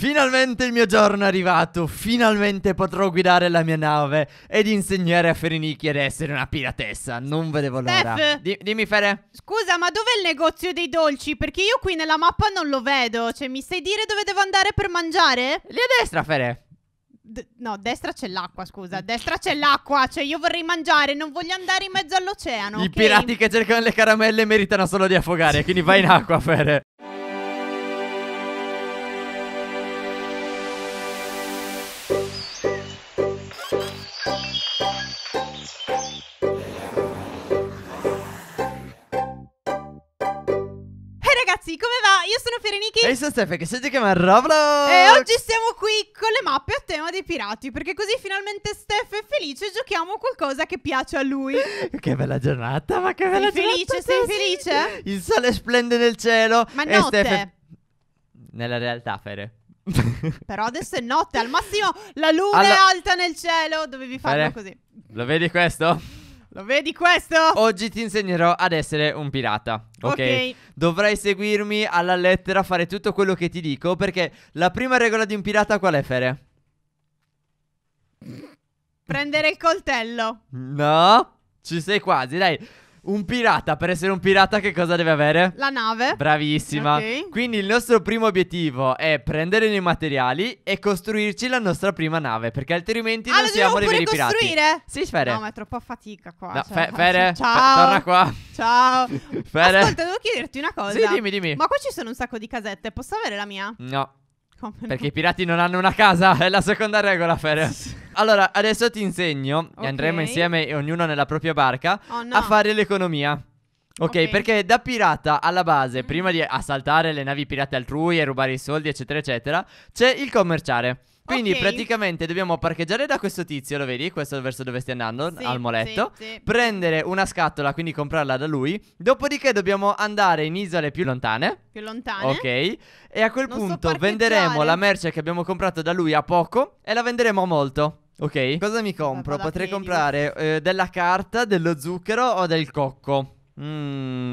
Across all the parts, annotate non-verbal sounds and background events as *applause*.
Finalmente il mio giorno è arrivato, finalmente potrò guidare la mia nave ed insegnare a Ferinichi ad essere una piratessa, non vedevo l'ora. Steph, Di- dimmi Fere. scusa, ma dov'è il negozio dei dolci? Perché io qui nella mappa non lo vedo, cioè mi sai dire dove devo andare per mangiare? Lì a destra Fere. D- no, destra c'è l'acqua, scusa, a destra c'è l'acqua, cioè io vorrei mangiare, non voglio andare in mezzo all'oceano. I ok? pirati che cercano le caramelle meritano solo di affogare, quindi vai in acqua Fere. sono Steph che si chiama Roblox E oggi siamo qui con le mappe a tema dei pirati Perché così finalmente Steph è felice e giochiamo qualcosa che piace a lui *laughs* Che bella giornata, ma che sei felice, giornata Sei felice, sei felice? Il sole splende nel cielo Ma e notte Steph... Nella realtà, Fere *laughs* Però adesso è notte, al massimo la luna Alla... è alta nel cielo Dovevi farlo Fere. così Lo vedi questo? Lo vedi questo? Oggi ti insegnerò ad essere un pirata. Ok. Dovrai seguirmi alla lettera, fare tutto quello che ti dico. Perché la prima regola di un pirata qual è, Fere? Prendere il coltello. No, ci sei quasi, dai. Un pirata, per essere un pirata, che cosa deve avere? La nave. Bravissima. Okay. Quindi il nostro primo obiettivo è prendere i materiali e costruirci la nostra prima nave. Perché altrimenti ah, non siamo dei veri pirati. costruire? Sì, Fere. No, ma è troppa fatica qua. No, cioè, fe Fere, *laughs* ciao. torna qua. Ciao. *laughs* Fere. Ascolta, devo chiederti una cosa. Sì, dimmi, dimmi. Ma qua ci sono un sacco di casette. Posso avere la mia? No. Commonwealth. Perché i pirati non hanno una casa, *laughs* è la seconda regola, Fer. Allora, adesso ti insegno, okay. e andremo insieme, ognuno nella propria barca, oh, no. a fare l'economia. Okay, ok, perché da pirata alla base, mm-hmm. prima di assaltare le navi pirate altrui e rubare i soldi, eccetera, eccetera, c'è il commerciare. Quindi okay. praticamente dobbiamo parcheggiare da questo tizio, lo vedi? Questo verso dove stai andando, sì, al moletto. Sì, sì. Prendere una scatola, quindi comprarla da lui. Dopodiché dobbiamo andare in isole più lontane. Più lontane. Ok. E a quel non punto so venderemo la merce che abbiamo comprato da lui a poco e la venderemo a molto. Ok. Cosa mi compro? Potrei comprare eh, della carta, dello zucchero o del cocco. Mm.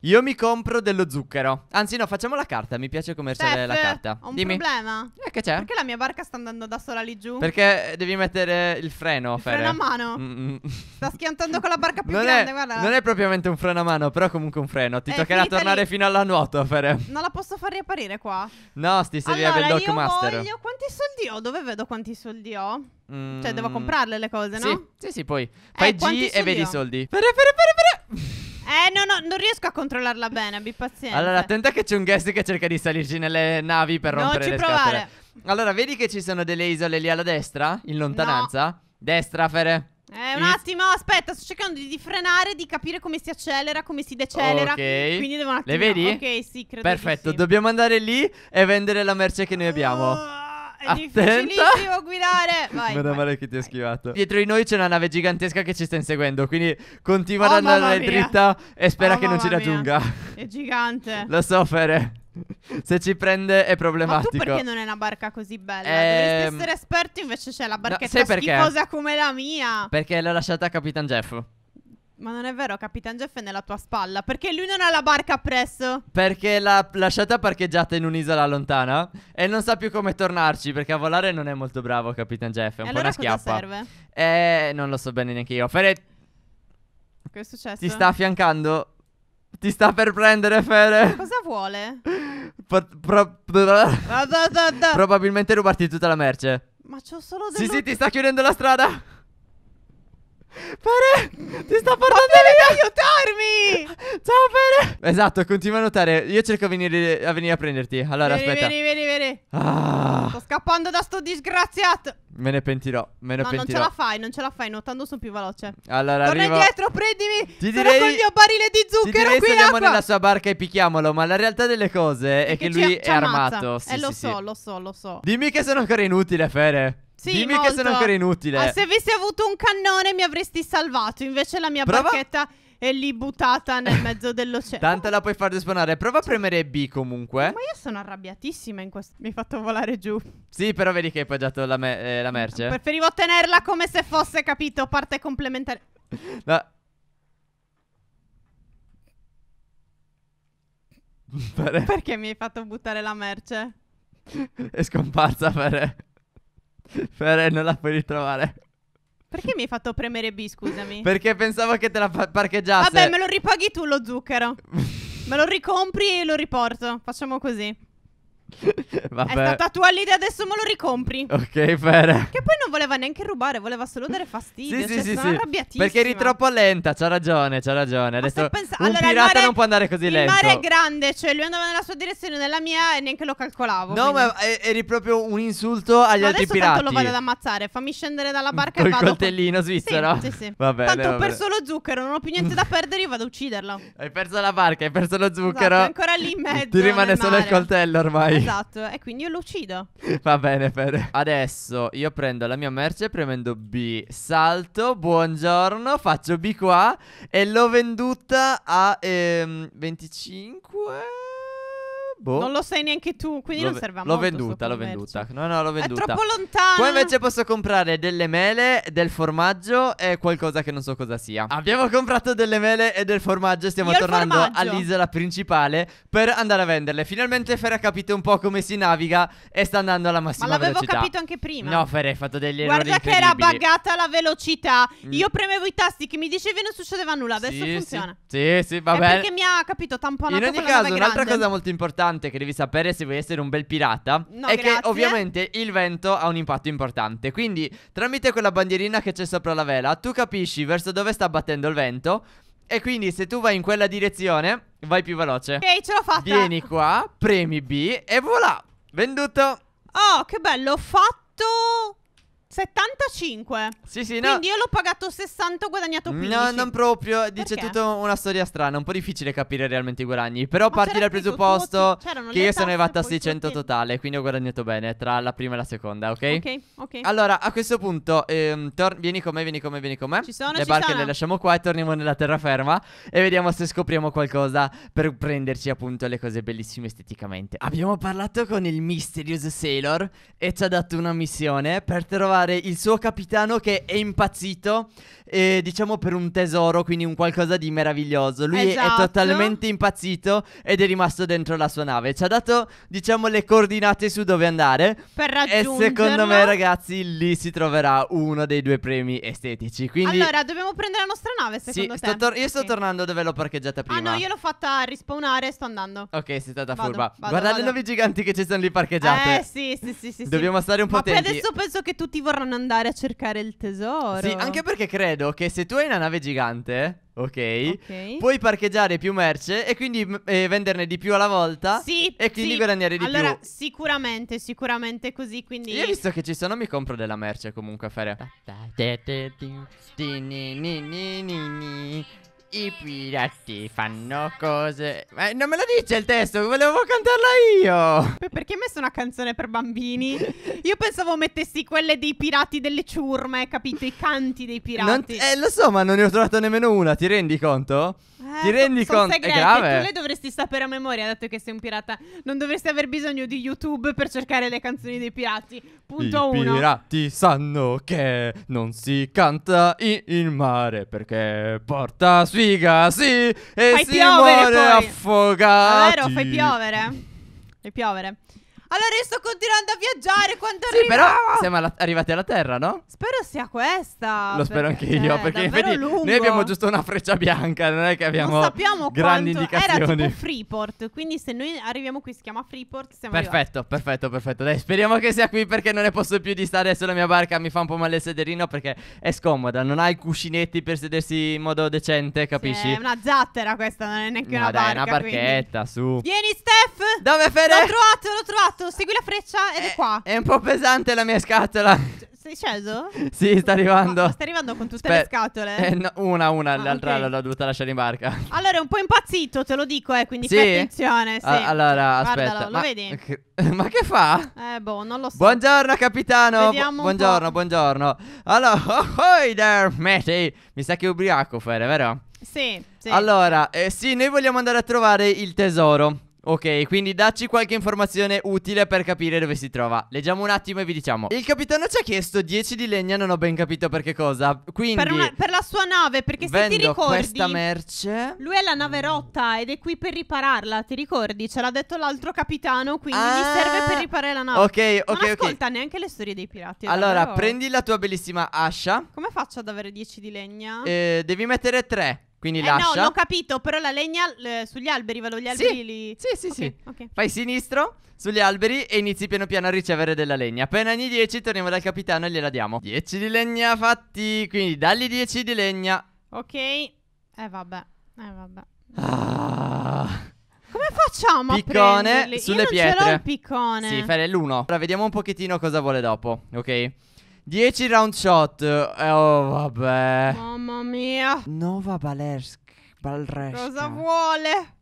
Io mi compro dello zucchero. Anzi, no, facciamo la carta. Mi piace commerciare Steph, la carta. Ho un Dimmi. problema. Eh, che c'è? Perché la mia barca sta andando da sola lì giù? Perché devi mettere il freno. Il Fere. freno a mano. Mm-mm. Sta schiantando con la barca più non grande. È, guarda. Non è propriamente un freno a mano, però comunque un freno. Ti eh, toccherà tornare lì. fino alla nuota, Fere. Non la posso far riapparire qua. No, sti serviva allora, del Doc Master. Ma voglio quanti soldi ho? Dove vedo quanti soldi ho? Mm. Cioè, devo mm. comprarle le cose, no? Sì, sì, sì poi eh, fai eh, G e vedi i soldi. Fere, fere, fere, fere. Eh, no, no, non riesco a controllarla bene, abbi pazienza. Allora, attenta che c'è un guest che cerca di salirci nelle navi per non rompere le provare. scatole. Non ci provare. Allora, vedi che ci sono delle isole lì alla destra, in lontananza? No. Destra, Fere. Eh, un attimo, aspetta, sto cercando di, di, frenare, di capire come si accelera, come si decelera. Ok. Quindi devo un attimo. Le vedi? Ok, sì, credo. Perfetto, sì. dobbiamo andare lì e vendere la merce che noi abbiamo. Uh. È Attenta. difficilissimo guidare. *laughs* Vai. Meno vai, male che ti hai schivato. Dietro di noi c'è una nave gigantesca che ci sta inseguendo. Quindi continua oh, ad andare dritta e spera oh, che non ci raggiunga. È gigante. Lo so, Fere. Se ci prende è problematico. Ma perché non è una barca così bella? Eh... Dovresti essere esperto, invece c'è la barchetta no, schifosa come la mia. Perché l'ho lasciata a Capitan Jeff. Ma non è vero, Capitan Jeff è nella tua spalla. Perché lui non ha la barca presso? Perché l'ha lasciata parcheggiata in un'isola lontana e non sa più come tornarci. Perché a volare non è molto bravo, Capitan Jeff. È un e po' allora una schiappa. serve? Eh, non lo so bene neanche io. Fere. Che è successo? Ti sta affiancando? Ti sta per prendere, Fere. Cosa vuole? Pro pro Probabilmente rubarti tutta la merce. Ma c'ho solo delle. Sì, sì, ti sta chiudendo la strada. Pere, ti sto portando via aiutarmi Ciao Pere Esatto, continua a nuotare. Io cerco a venire, a, venire a prenderti Allora vieni, aspetta Vieni, vieni, vieni ah. Sto scappando da sto disgraziato Me ne pentirò Me ne no, pentirò non ce la fai, non ce la fai Nuotando sono più veloce Allora Torna arrivo... indietro, prendimi ti direi, Sono col mio barile di zucchero ti direi qui andiamo nella sua barca e picchiamolo Ma la realtà delle cose è, è che, che, lui è ammazza. armato sì, Eh sì, lo sì. so, lo so, lo so Dimmi che sono ancora inutile, Fere sì, Dimmi molto. che sono ancora inutile. Ah, se avessi avuto un cannone mi avresti salvato. Invece la mia Prova... barchetta è lì buttata nel mezzo dell'oceano. Tanto la puoi far spawnare. Prova a premere B comunque. Ma io sono arrabbiatissima in questo. Mi hai fatto volare giù. Sì, però vedi che hai poggiato la, me eh, la merce. Preferivo tenerla come se fosse, capito, parte complementare. *laughs* No. *laughs* Perché mi hai fatto buttare la merce? è scomparsa per... Però *laughs* non la puoi ritrovare. Perché mi hai fatto premere B, scusami? Perché pensavo che te la fa- parcheggiasse. Vabbè, me lo ripaghi tu lo zucchero. *laughs* me lo ricompri e lo riporto. Facciamo così. Vabbè. È stata tua l'idea, adesso me lo ricompri. Ok, Fere. Che poi non voleva neanche rubare, voleva solo dare fastidio. sì, cioè, sì, sono sì. Perché eri troppo lenta, c'ha ragione, c'ha ragione. Adesso pensa- un allora, pirata mare, non può andare così lento. Il mare è grande, cioè lui andava nella sua direzione, nella mia e neanche lo calcolavo. No, quindi. ma eh, eri proprio un insulto agli ma altri pirati. Adesso lo vado ad ammazzare, fammi scendere dalla mm, barca Col e vado. Col coltellino svizzero. Sì, sì, sì. *laughs* Vabbè, Tanto ho perso lo zucchero, non ho più niente da perdere, io vado a ucciderlo. Hai perso la barca, hai perso lo esatto, zucchero. Esatto, ancora lì in *laughs* mezzo. Ti rimane solo il coltello ormai dai. Esatto, e quindi io lo uccido. *laughs* Va bene, Fede. Adesso io prendo la mia merce premendo B, salto, buongiorno, faccio B qua e l'ho venduta a ehm, 25... Boh. Non lo sai neanche tu, quindi l'ho, non serve a L'ho venduta, l'ho venduta. No, no, l'ho venduta. È troppo lontano Poi invece posso comprare delle mele, del formaggio e qualcosa che non so cosa sia. Abbiamo comprato delle mele e del formaggio, stiamo Io tornando all'isola principale per andare a venderle. Finalmente Fer ha capito un po' come si naviga e sta andando alla massima velocità. Ma l'avevo velocità. capito anche prima. No, Fer hai fatto degli Guarda errori Guarda che era buggata la velocità. Mm. Io premevo i tasti che mi dicevi non succedeva nulla, adesso sì, funziona. Sì, sì, sì va bene. Perché mi ha capito tamponato In ogni caso, un'altra cosa molto importante importante che devi sapere se vuoi essere un bel pirata no, è grazie. che ovviamente il vento ha un impatto importante. Quindi, tramite quella bandierina che c'è sopra la vela, tu capisci verso dove sta battendo il vento. E quindi se tu vai in quella direzione, vai più veloce. Ok, ce l'ho fatta. Vieni qua, premi B e voilà, venduto. Oh, che bello, ho fatto 75. Sì, sì, no. Quindi io l'ho pagato 60, ho guadagnato 15. No, non proprio. Dice Perché? tutta una storia strana, un po' difficile capire realmente i guadagni. Però Ma parti dal presupposto che io sono arrivata a 600 totale, quindi ho guadagnato bene tra la prima e la seconda, ok? Ok, ok. Allora, a questo punto, ehm, vieni con me, vieni con me, vieni con me. Ci sono, le barche sono. le lasciamo qua e torniamo nella terraferma e vediamo se scopriamo qualcosa per prenderci appunto le cose bellissime esteticamente. Abbiamo parlato con il Mysterious Sailor e ci ha dato una missione per trovare salvare il suo capitano che è impazzito eh, diciamo per un tesoro, quindi un qualcosa di meraviglioso. Lui esatto. è totalmente impazzito ed è rimasto dentro la sua nave. Ci ha dato, diciamo, le coordinate su dove andare. Per raggiungerlo. E secondo me, ragazzi, lì si troverà uno dei due premi estetici. Quindi... Allora, dobbiamo prendere la nostra nave, secondo sì, te? Sto tor- io sto sì. tornando dove l'ho parcheggiata ah, prima. Ah no, io l'ho fatta rispawnare e sto andando. Ok, sei stata vado, furba. Vado, Guarda vado. le navi giganti che ci sono lì parcheggiate. Eh, sì, sì, sì, sì Dobbiamo stare un po' attenti. Ma adesso penso che tutti vorranno andare a cercare il tesoro. Sì, anche perché credo credo che se tu hai una nave gigante, ok, puoi parcheggiare più merce e quindi eh, venderne di più alla volta. Sì. E quindi sì. guadagnare di allora, più. Allora, sicuramente, sicuramente così. Quindi. Io visto che ci sono, mi compro della merce comunque a fare. I pirati fanno cose. Ma eh, non me lo dice il testo, volevo cantarla io. Perché hai messo una canzone per bambini? Io pensavo mettessi quelle dei pirati delle ciurme, capito? I canti dei pirati. Non, eh, lo so, ma non ne ho trovato nemmeno una, ti rendi conto? Ti eh, rendi so, conto? È grave. Tu le dovresti sapere a memoria, dato che sei un pirata. Non dovresti aver bisogno di YouTube per cercare le canzoni dei pirati. Punto 1. I uno. pirati sanno che non si canta in mare perché porta sfiga, sì, e fai si piovere, muore poi. affogati. È vero, fai piovere. Fai piovere. Allora io sto continuando a viaggiare quando sì, però siamo alla- arrivati alla Terra, no? Spero sia questa. Lo spero anche io, cioè, perché infatti lungo. noi abbiamo giusto una freccia bianca, non è che abbiamo sappiamo grandi quanto... indicazioni. Era tipo Freeport, quindi se noi arriviamo qui si chiama Freeport, siamo Perfetto, arrivati. perfetto, perfetto. Dai, speriamo che sia qui perché non ne posso più di stare sulla mia barca, mi fa un po' male il sederino perché è scomoda, non ha i cuscinetti per sedersi in modo decente, capisci? Sì, è una zattera questa, non è neanche no, una dai, barca. dai, è una barchetta, quindi. su. Vieni Steph! Dove Fede? L'ho trovato, l'ho trovato tu segui la freccia ed è, è eh, qua. È un po' pesante la mia scatola. Sei sceso? *laughs* sì, sta arrivando. Ma sta arrivando con tutte Spe- le scatole. Eh, no, una, una, ah, l'altra okay. l'ho dovuta lasciare in barca. Allora, è un po' impazzito, te lo dico, eh, quindi sì? fai attenzione. Sì. A- ah, allora, aspetta. Guardalo, ma- vedi? *laughs* ma che fa? Eh, boh, non lo so. Buongiorno, capitano. Bu- buongiorno, po'. buongiorno. Allora, *laughs* oh, hoi oh, there, matey. Mi sa che è ubriaco, Fere, vero? Sì, sì. Allora, eh, sì, noi vogliamo andare a trovare il tesoro. Ok, quindi dacci qualche informazione utile per capire dove si trova. Leggiamo un attimo e vi diciamo. Il capitano ci ha chiesto 10 di legna, non ho ben capito perché cosa. Quindi per, una, per la sua nave, perché se ti ricordi questa merce. Lui è la nave rotta ed è qui per ripararla, ti ricordi? Ce l'ha detto l'altro capitano, quindi ah, gli serve per riparare la nave. Ok, ok, ok. non ascolta okay. neanche le storie dei pirati. Allora, davvero. prendi la tua bellissima ascia. Come faccio ad avere 10 di legna? Eh, devi mettere 3. Quindi eh lascia. No, l'ho capito, però la legna eh, sugli alberi, vado gli alberi sì. lì. Sì, sì, okay, sì. Okay. Fai sinistro sugli alberi e inizi piano piano a ricevere della legna. Appena ogni 10 torniamo dal capitano e gliela diamo. 10 di legna fatti, quindi dagli 10 di legna. Ok. Eh vabbè. Eh vabbè. Ah. Come facciamo piccone a prenderli? Io non pietre. ce l'ho il piccone. Sì, fare l'uno. Ora vediamo un pochettino cosa vuole dopo, ok? 10 round shot. oh, vabbè. Mamma mia. Nova Balersk. Balresca. Cosa vuole?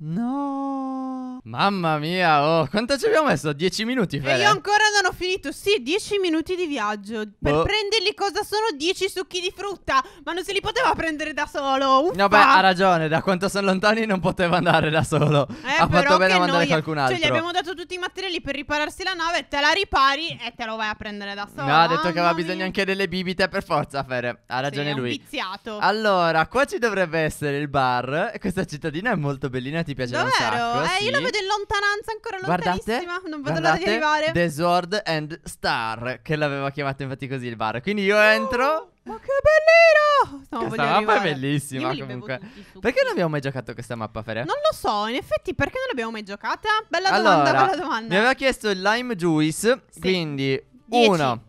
No. Mamma mia, oh, quanto ci abbiamo messo? Dieci minuti, Fede? E io ancora non ho finito. Sì, dieci minuti di viaggio. Per boh. prenderli cosa sono Dieci succhi di frutta? Ma non se li poteva prendere da solo. Uffa. No, beh, ha ragione. Da quanto sono lontani non poteva andare da solo. Eh, ha fatto bene a mandare noia. qualcun altro. Cioè, gli abbiamo dato tutti i materiali per ripararsi la nave, te la ripari e te lo vai a prendere da solo. No, ha detto che aveva bisogno anche delle bibite per forza, Fede. Ha ragione sì, lui. È un viziato. Allora, qua ci dovrebbe essere il bar. Questa cittadina è molto bellina ti piace Davvero? un sacco. Eh, sì. io la vedo in lontananza ancora lontanissima. Guardate, non vedo l'ora di arrivare. The Sword and Star, che l'aveva chiamato infatti così il bar. Quindi io oh, entro. Ma che bellino! No, questa mappa arrivare. è bellissima comunque. perché non abbiamo mai giocato questa mappa, Feria? Non lo so, in effetti perché non l'abbiamo mai giocata? Bella domanda, bella domanda. Mi aveva chiesto il lime juice, sì. quindi 10. uno,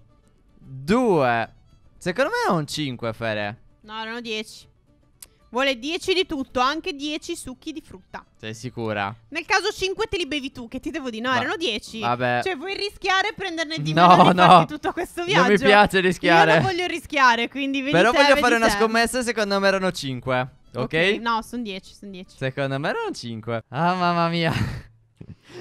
due. Secondo me è un 5, Fere. No, erano 10. Vuole 10 di tutto, anche 10 succhi di frutta. Sei sicura? Nel caso 5 te li bevi tu, che ti devo dire, no, Ma, erano 10. Vabbè. Cioè, vuoi rischiare prenderne di no, meno no. tutto questo viaggio? Non mi piace rischiare. Io non voglio rischiare, quindi vedi Però voglio vedi fare te. una scommessa, secondo me erano 5. Ok? okay. No, sono 10, sono 10. Secondo me erano 5. Ah, mamma mia. *laughs*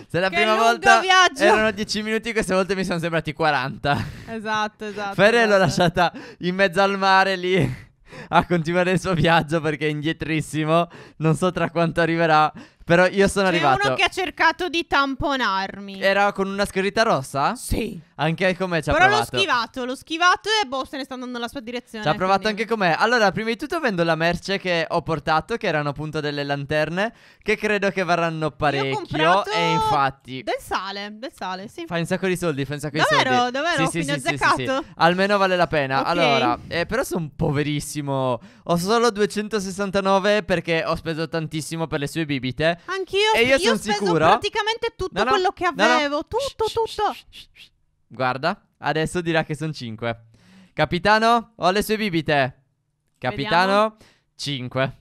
Se la che prima volta viaggio. erano 10 minuti, queste volte mi sono sembrati 40. Esatto, esatto. Ferre esatto. l'ho lasciata in mezzo al mare lì a continuare il suo viaggio perché è indietrissimo. Non so tra quanto arriverà, però io sono C'è arrivato. C'è uno che ha cercato di tamponarmi. Era con una scritta rossa? Sì. Anche come ci ha provato. Però l'ho schivato, l'ho schivato e boh, se ne sta andando nella sua direzione. Ci ha provato quindi. anche com'è. Allora, prima di tutto vendo la merce che ho portato, che erano appunto delle lanterne, che credo che varranno parecchio. E infatti... Del sale, del sale, sì. Fai un sacco di soldi, fai un sacco davvero, di soldi. Davvero, davvero, sì, sì, sì, sì, sì. Almeno vale la pena. Okay. Allora, eh, però sono poverissimo. Ho solo 269 perché ho speso tantissimo per le sue bibite. Anch'io e io, io sono sicuro. praticamente tutto no, no, quello che avevo. No, tutto, tutto. Guarda, adesso dirà che sono 5. Capitano, ho le sue bibite. Capitano, 5.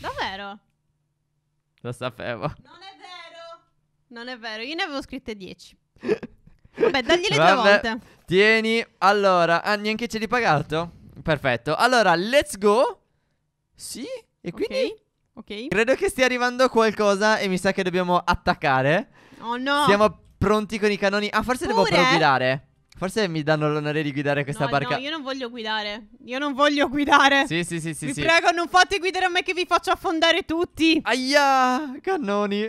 Davvero? Lo sapevo. Non è vero. Non è vero, io ne avevo scritte 10. *laughs* Vabbè, dagli le Vabbè. due volte. Tieni, allora, ah, neanche ce li pagato? Perfetto. Allora, let's go. Sì, e quindi okay. Ok. Credo che stia arrivando qualcosa e mi sa che dobbiamo attaccare. Oh no. Siamo pronti con i cannoni. Ah, forse Pure? devo però guidare. Forse mi danno l'onore di guidare questa no, barca. No, io non voglio guidare. Io non voglio guidare. Sì, sì, sì, sì. Vi sì. prego, non fate guidare a me che vi faccio affondare tutti. Aia, cannoni.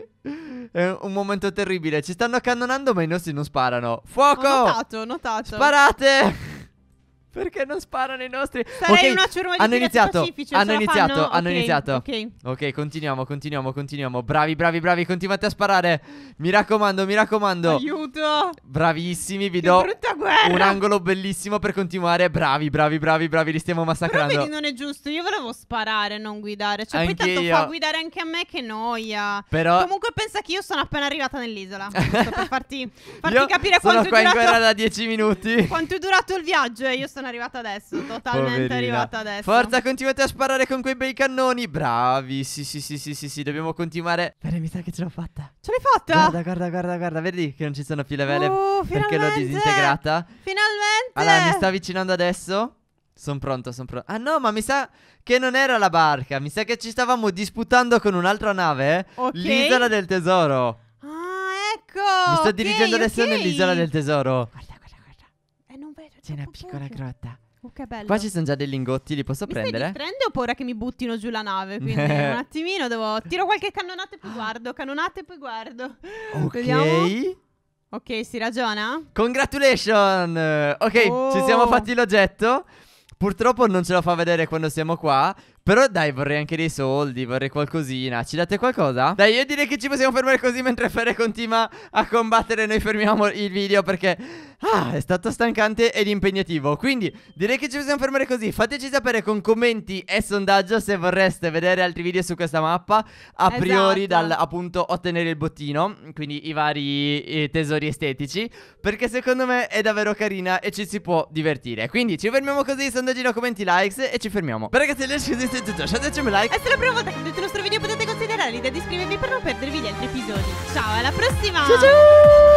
È un momento terribile. Ci stanno cannonando, ma i nostri non sparano. Fuoco! Ho notato, ho notato. Sparate! Perché non sparano i nostri? Sarei okay. una ciurma di hanno iniziato, pacifici, hanno iniziato, fanno. hanno okay, iniziato. Okay. ok, continuiamo, continuiamo, continuiamo. Bravi, bravi, bravi, continuate a sparare. Mi raccomando, mi raccomando. Aiuto. Bravissimi, vi che do un angolo bellissimo per continuare. Bravi, bravi, bravi, bravi, li stiamo massacrando. Però vedi, non è giusto. Io volevo sparare, non guidare. Cioè, anche poi tanto io. fa guidare anche a me che noia. Però Comunque pensa che io sono appena arrivata nell'isola. *laughs* per farti, farti capire quanto è durato Sono qua in guerra da 10 minuti. Quanto è durato il viaggio e eh. io sono sono arrivata adesso, totalmente Poverina. arrivata adesso. Forza, continuate a sparare con quei bei cannoni, bravi. Sì, sì, sì, sì, sì, sì, dobbiamo continuare. Bene, mi sa che ce l'ho fatta. Ce l'hai fatta? Guarda, guarda, guarda, guarda, vedi che non ci sono più le vele uh, perché l'ho disintegrata. Finalmente! Allora, mi sta avvicinando adesso. Sono pronto, sono pronto. Ah no, ma mi sa che non era la barca. Mi sa che ci stavamo disputando con un'altra nave. Eh? Okay. L'isola del tesoro. Ah, ecco. Mi sto okay, dirigendo adesso okay. nell'isola del tesoro. Guarda vero, c'è una piccola poco. grotta. Oh, che bello. Qua ci sono già dei lingotti, li posso mi prendere? Mi prende o paura che mi buttino giù la nave? Quindi *laughs* un attimino devo... Tiro qualche cannonata e poi guardo, cannonata e poi guardo. Ok. Vediamo. Ok, si ragiona? Congratulations! Ok, oh. ci siamo oh. fatti l'oggetto. Purtroppo non ce lo fa vedere quando siamo qua. Però dai, vorrei anche dei soldi, vorrei qualcosina. Ci date qualcosa? Dai, io direi che ci possiamo fermare così mentre Fere continua a combattere. Noi fermiamo il video perché Ah, è stato stancante ed impegnativo. Quindi direi che ci possiamo fermare così. Fateci sapere con commenti e sondaggio se vorreste vedere altri video su questa mappa. A esatto. priori dal appunto ottenere il bottino. Quindi i vari eh, tesori estetici. Perché secondo me è davvero carina e ci si può divertire. Quindi ci fermiamo così. Sondaggino, commenti, likes e ci fermiamo. Beh, ragazzi, lasciate questo è tutto. Lasciateci un like. E se è la prima volta che vedete il nostro video potete considerare l'idea di iscrivervi per non perdervi gli altri episodi. Ciao, alla prossima! Ciao ciao!